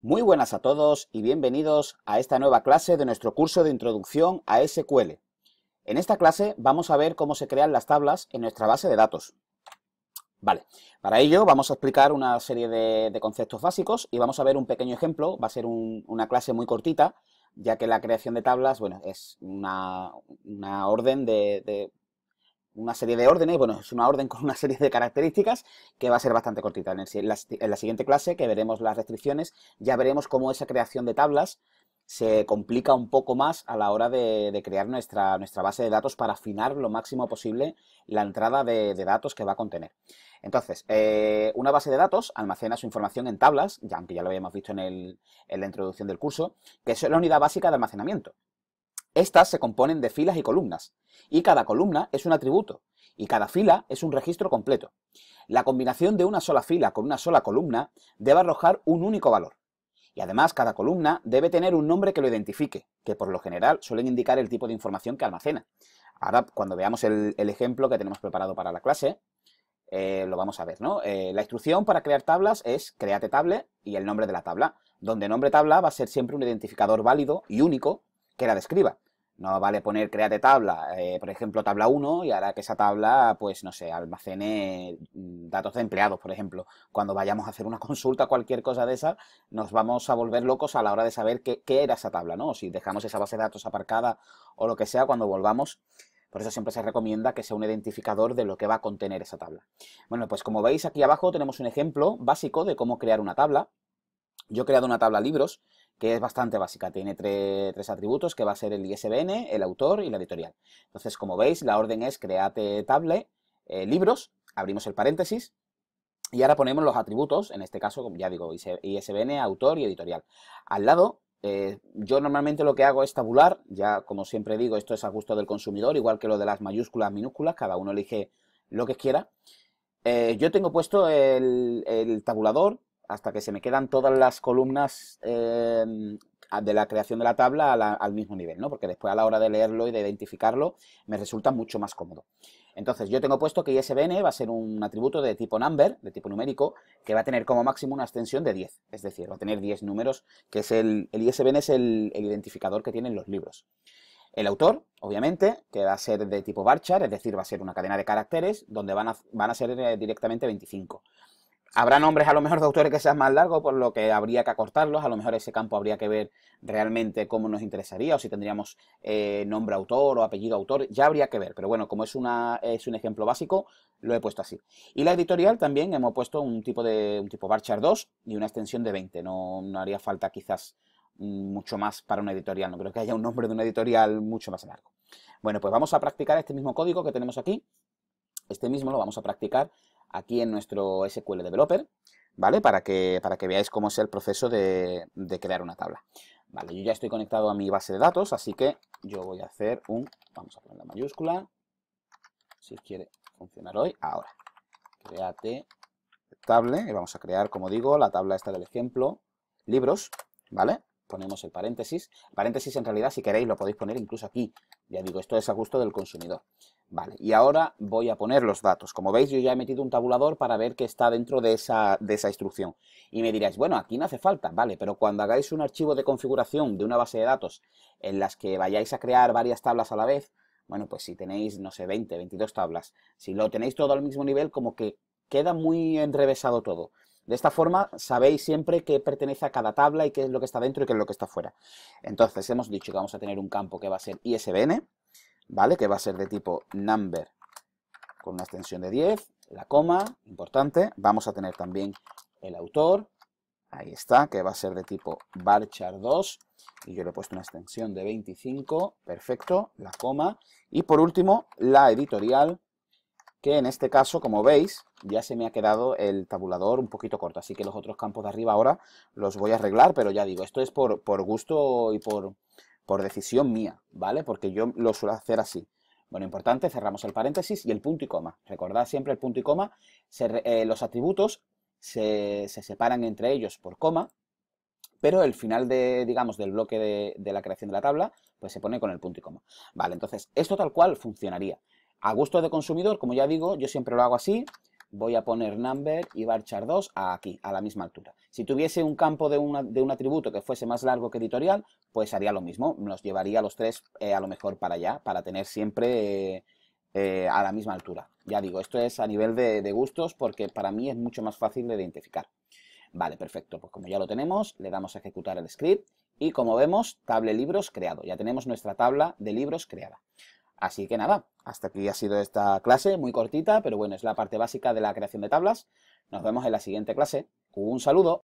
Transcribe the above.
Muy buenas a todos y bienvenidos a esta nueva clase de nuestro curso de introducción a SQL. En esta clase vamos a ver cómo se crean las tablas en nuestra base de datos. Vale, para ello vamos a explicar una serie de, conceptos básicos y vamos a ver un pequeño ejemplo, va a ser una clase muy cortita, ya que la creación de tablas, bueno, es una, orden de, una serie de órdenes, bueno, es una orden con una serie de características que va a ser bastante cortita. En, la, siguiente clase, que veremos las restricciones, ya veremos cómo esa creación de tablas se complica un poco más a la hora de, crear nuestra, nuestra, base de datos para afinar lo máximo posible la entrada de, datos que va a contener. Entonces, eh, una base de datos almacena su información en tablas, ya aunque ya lo habíamos visto en, en la introducción del curso, que es la unidad básica de almacenamiento. Estas se componen de filas y columnas, y cada columna es un atributo, y cada fila es un registro completo. La combinación de una sola fila con una sola columna debe arrojar un único valor. Y además cada columna debe tener un nombre que lo identifique, que por lo general suelen indicar el tipo de información que almacena. Ahora, cuando veamos el, ejemplo que tenemos preparado para la clase, eh, lo vamos a ver, eh, la instrucción para crear tablas es create table y el nombre de la tabla, donde nombre tabla va a ser siempre un identificador válido y único que la describa. No vale poner créate tabla, eh, por ejemplo, tabla 1 y ahora que esa tabla, pues no sé, almacene mm, datos de empleados, por ejemplo. Cuando vayamos a hacer una consulta, cualquier cosa de esa, nos vamos a volver locos a la hora de saber qué, qué era esa tabla, ¿no? si dejamos esa base de datos aparcada o lo que sea, cuando volvamos, por eso siempre se recomienda que sea un identificador de lo que va a contener esa tabla. Bueno, pues como veis aquí abajo tenemos un ejemplo básico de cómo crear una tabla. Yo he creado una tabla libros que es bastante básica, tiene tres, atributos que va a ser el ISBN, el autor y la editorial. Entonces, como veis, la orden es create table, eh, libros, abrimos el paréntesis, y ahora ponemos los atributos, en este caso, ya digo, ISBN, autor y editorial. Al lado, eh, yo normalmente lo que hago es tabular, ya como siempre digo, esto es a gusto del consumidor, igual que lo de las mayúsculas, minúsculas, cada uno elige lo que quiera. Eh, yo tengo puesto el tabulador hasta que se me quedan todas las columnas em, de la creación de la tabla al mismo nivel, ¿no? Porque después a la hora de leerlo y de identificarlo me resulta mucho más cómodo. Entonces yo tengo puesto que ISBN va a ser un atributo de tipo number, de tipo numérico, que va a tener como máximo una extensión de 10. Es decir, va a tener 10 números, que es el, el ISBN es el, identificador que tienen los libros. El autor, obviamente, que va a ser de tipo varchar, es decir, va a ser una cadena de caracteres, donde van a, van a ser eh, directamente 25. Habrá nombres a lo mejor de autores que sean más largos, por lo que habría que acortarlos. A lo mejor ese campo habría que ver realmente cómo nos interesaría o si tendríamos eh, nombre autor o apellido autor. Ya habría que ver, pero bueno, como es, una, es un ejemplo básico, lo he puesto así. Y la editorial también hemos puesto un tipo de un tipo Barchar 2 y una extensión de 20. No, no haría falta quizás mucho más para una editorial. No creo que haya un nombre de una editorial mucho más largo. Bueno, pues vamos a practicar este mismo código que tenemos aquí. Este mismo lo vamos a practicar aquí en nuestro SQL Developer, ¿vale? Para que, para que veáis cómo es el proceso de, crear una tabla. Vale, yo ya estoy conectado a mi base de datos, así que yo voy a hacer un, vamos a poner la mayúscula, si quiere funcionar hoy, ahora. Créate table, y vamos a crear, como digo, la tabla esta del ejemplo, libros, ¿vale? Ponemos el paréntesis. paréntesis, en realidad, si queréis, lo podéis poner incluso aquí. Ya digo, esto es a gusto del consumidor. Vale, y ahora voy a poner los datos. Como veis, yo ya he metido un tabulador para ver qué está dentro de esa, de esa instrucción. Y me diréis, bueno, aquí no hace falta, vale, pero cuando hagáis un archivo de configuración de una base de datos en las que vayáis a crear varias tablas a la vez, bueno, pues si tenéis, no sé, 20, 22 tablas, si lo tenéis todo al mismo nivel, como que queda muy enrevesado todo. De esta forma sabéis siempre qué pertenece a cada tabla y qué es lo que está dentro y qué es lo que está fuera. Entonces hemos dicho que vamos a tener un campo que va a ser ISBN, ¿vale? Que va a ser de tipo number con una extensión de 10, la coma, importante. Vamos a tener también el autor, ahí está, que va a ser de tipo varchar 2 y yo le he puesto una extensión de 25, perfecto, la coma. Y por último, la editorial, que en este caso, como veis, ya se me ha quedado el tabulador un poquito corto, así que los otros campos de arriba ahora los voy a arreglar, pero ya digo, esto es por gusto y por, por decisión mía, ¿vale? Porque yo lo suelo hacer así. Bueno, importante, cerramos el paréntesis y el punto y coma. Recordad siempre el punto y coma. Eh, los atributos se, separan entre ellos por coma, pero el final de, digamos, del bloque de, de, la creación de la tabla, pues se pone con el punto y coma. Vale, entonces, esto tal cual funcionaría. A gusto de consumidor, como ya digo, yo siempre lo hago así voy a poner number y varchar 2 aquí, a la misma altura. Si tuviese un campo de, un atributo que fuese más largo que editorial, pues haría lo mismo, Nos llevaría los tres eh, a lo mejor para allá, para tener siempre... Eh, eh, a la misma altura. Ya digo, esto es a nivel de, de, gustos porque para mí es mucho más fácil de identificar. Vale, perfecto. Pues como ya lo tenemos, le damos a ejecutar el script y como vemos, table libros creado. Ya tenemos nuestra tabla de libros creada. Así que nada, hasta aquí ha sido esta clase, muy cortita, pero bueno, es la parte básica de la creación de tablas. Nos vemos en la siguiente clase. Un saludo.